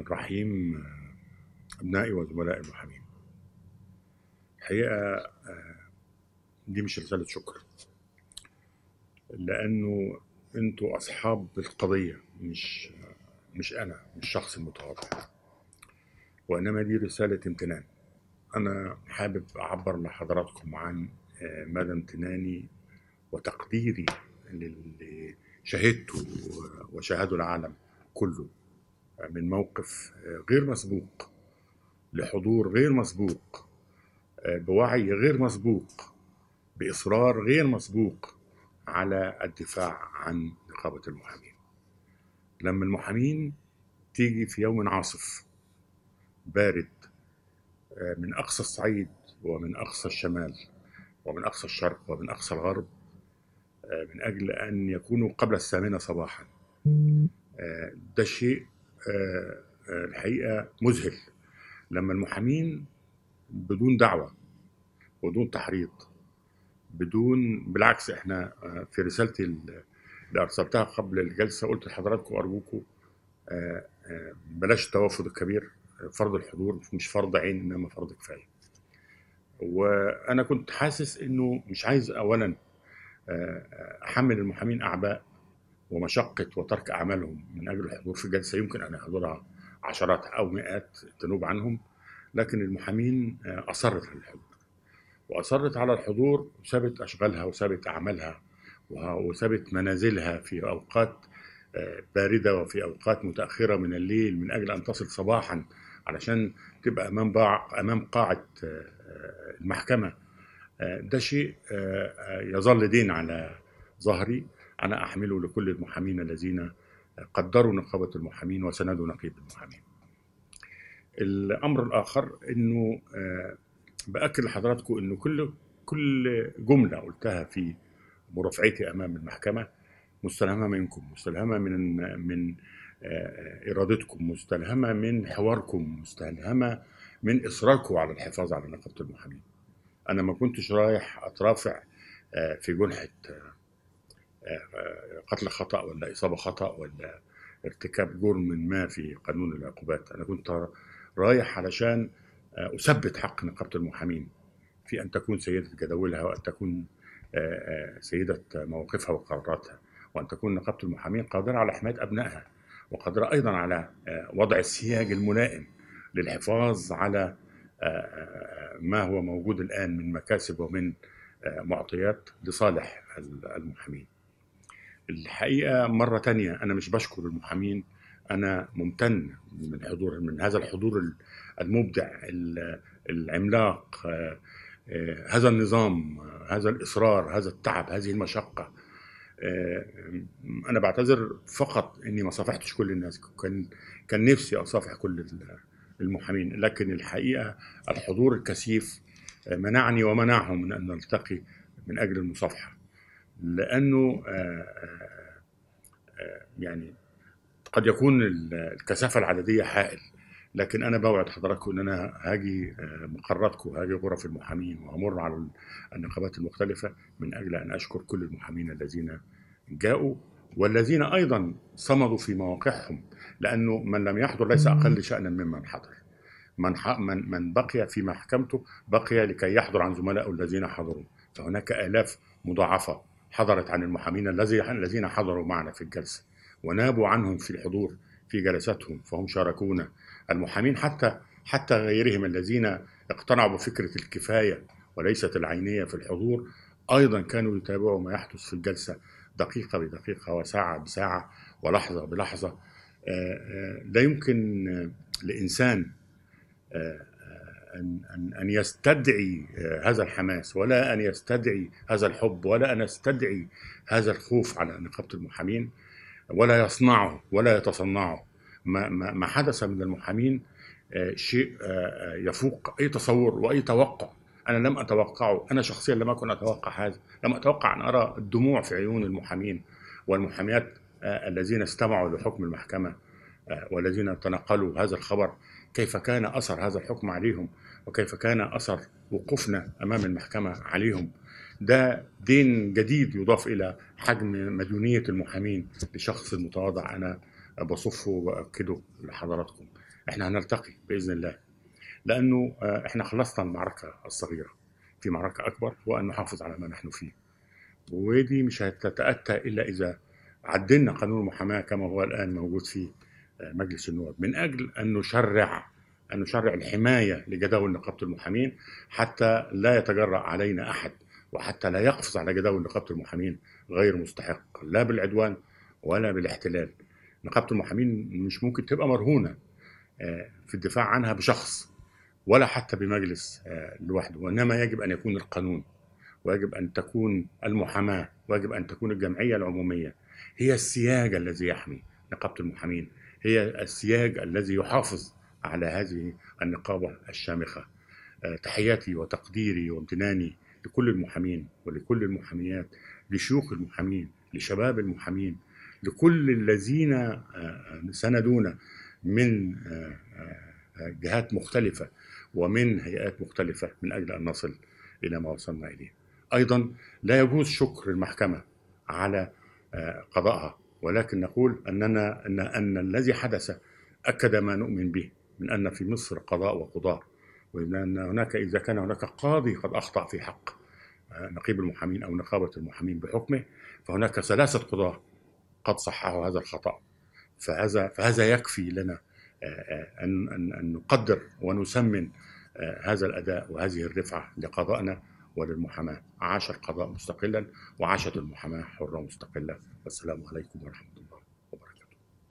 الرحيم أبنائي وزملائي المحامين الحقيقة آه، دي مش رسالة شكر لأنه أنتوا أصحاب القضية مش مش أنا مش الشخص المتواضع وإنما دي رسالة امتنان أنا حابب أعبر لحضراتكم عن آه، مدى امتناني وتقديري للي شهدته آه، وشاهده العالم كله من موقف آه، غير مسبوق لحضور غير مسبوق آه، بوعي غير مسبوق باصرار غير مسبوق على الدفاع عن نقابه المحامين لما المحامين تيجي في يوم عاصف بارد آه، من اقصى الصعيد ومن اقصى الشمال ومن اقصى الشرق ومن اقصى الغرب من اجل ان يكونوا قبل الثامنه صباحا ده شيء آه، آه، الحقيقه مذهل لما المحامين بدون دعوه بدون تحريض بدون بالعكس احنا آه، في رسالتي اللي ارسلتها قبل الجلسه قلت لحضراتكم ارجوكم بلاش التوافد الكبير فرض الحضور مش فرض عين انما فرض كفايه وانا كنت حاسس انه مش عايز اولا احمل المحامين اعباء ومشقة وترك أعمالهم من أجل الحضور في جلسة يمكن أن يحضرها عشرات أو مئات تنوب عنهم لكن المحامين آه، أصرت على الحضور وأصرت على الحضور وثابت أشغالها وثابت أعمالها وثابت منازلها في أوقات آه، باردة وفي أوقات متأخرة من الليل من أجل أن تصل صباحا علشان تبقى أمام أمام قاعة آه، المحكمة ده شيء يظل دين على ظهري أنا أحمله لكل المحامين الذين قدروا نقابة المحامين وسندوا نقيب المحامين الأمر الآخر أنه آه، بأكد لحضراتكم أنه كل كل جملة قلتها في مرافعتي أمام المحكمة مستلهمة منكم مستلهمة من من آه، إرادتكم مستلهمة من حواركم مستلهمة من إصراركم على الحفاظ على نقابة المحامين أنا ما كنتش رايح أترافع آه، في جنحة قتل خطأ ولا إصابة خطأ ولا ارتكاب جرم ما في قانون العقوبات أنا كنت رايح علشان أثبت حق نقابة المحامين في أن تكون سيدة جداولها وأن تكون سيدة مواقفها وقراراتها وأن تكون نقابة المحامين قادرة على حماية أبنائها وقادرة أيضا على وضع السياج الملائم للحفاظ على ما هو موجود الآن من مكاسب ومن معطيات لصالح المحامين الحقيقه مره تانية انا مش بشكر المحامين انا ممتن من حضور من هذا الحضور المبدع العملاق آه، هذا النظام هذا الاصرار هذا التعب هذه المشقه آه، انا بعتذر فقط اني ما صافحتش كل الناس كان كان نفسي اصافح كل المحامين لكن الحقيقه الحضور الكثيف آه، منعني ومنعهم من ان نلتقي من اجل المصافحه لانه آه، آه، آه، يعني قد يكون الكثافه العدديه حائل لكن انا بوعد حضراتكم ان انا هاجي مقراتكم هاجي غرف المحامين وامر على النقابات المختلفه من اجل ان اشكر كل المحامين الذين جاءوا والذين ايضا صمدوا في مواقعهم لانه من لم يحضر ليس اقل شانا ممن حضر من من من بقي في محكمته بقي لكي يحضر عن زملائه الذين حضروا فهناك الاف مضاعفه حضرت عن المحامين الذين حضروا معنا في الجلسة ونابوا عنهم في الحضور في جلساتهم فهم شاركونا المحامين حتى حتى غيرهم الذين اقتنعوا بفكرة الكفاية وليست العينية في الحضور أيضا كانوا يتابعوا ما يحدث في الجلسة دقيقة بدقيقة وساعة بساعة ولحظة بلحظة آه، آه، لا يمكن لإنسان آه، أن, أن, أن يستدعي آه، هذا الحماس ولا أن يستدعي هذا الحب ولا أن يستدعي هذا الخوف على نقابة المحامين ولا يصنعه ولا يتصنعه ما, ما, ما حدث من المحامين آه، شيء آه، يفوق أي تصور وأي توقع أنا لم أتوقعه أنا شخصيا لم أكن أتوقع هذا لم أتوقع أن أرى الدموع في عيون المحامين والمحاميات الذين استمعوا لحكم المحكمة والذين تنقلوا هذا الخبر كيف كان أثر هذا الحكم عليهم وكيف كان أثر وقوفنا أمام المحكمة عليهم ده دين جديد يضاف إلى حجم مديونية المحامين لشخص المتواضع أنا بصفه وأكده لحضراتكم احنا هنلتقي بإذن الله لأنه آه، احنا خلصنا المعركة الصغيرة في معركة أكبر وأن نحافظ على ما نحن فيه ودي مش هتتأتى إلا إذا عدلنا قانون المحاماة كما هو الآن موجود فيه مجلس النواب من أجل أن نشرع أن نشرع الحماية لجداول نقابة المحامين حتى لا يتجرأ علينا أحد وحتى لا يقفز على جداول نقابة المحامين غير مستحق لا بالعدوان ولا بالاحتلال نقابة المحامين مش ممكن تبقى مرهونة آه، في الدفاع عنها بشخص ولا حتى بمجلس آه، لوحده وإنما يجب أن يكون القانون ويجب أن تكون المحاماة ويجب أن تكون الجمعية العمومية هي السياج الذي يحمي نقابة المحامين هي السياج الذي يحافظ على هذه النقابة الشامخة آه، تحياتي وتقديري وامتناني لكل المحامين ولكل المحاميات لشيوخ المحامين لشباب المحامين لكل الذين آه، آه، سندونا من جهات مختلفة ومن هيئات مختلفة من أجل أن نصل إلى ما وصلنا إليه أيضا لا يجوز شكر المحكمة على قضائها ولكن نقول أننا أن, أن الذي حدث أكد ما نؤمن به من أن في مصر قضاء وقضاء وأن هناك إذا كان هناك قاضي قد أخطأ في حق آه، نقيب المحامين أو نقابة المحامين بحكمه فهناك ثلاثة قضاة قد صححوا هذا الخطأ فهذا فهذا يكفي لنا آه، آه، أن أن نقدر ونسمن هذا الأداء وهذه الرفعة لقضائنا وللمحاماة عاش القضاء مستقلا وعاشت المحاماة حرة مستقلة والسلام عليكم ورحمة الله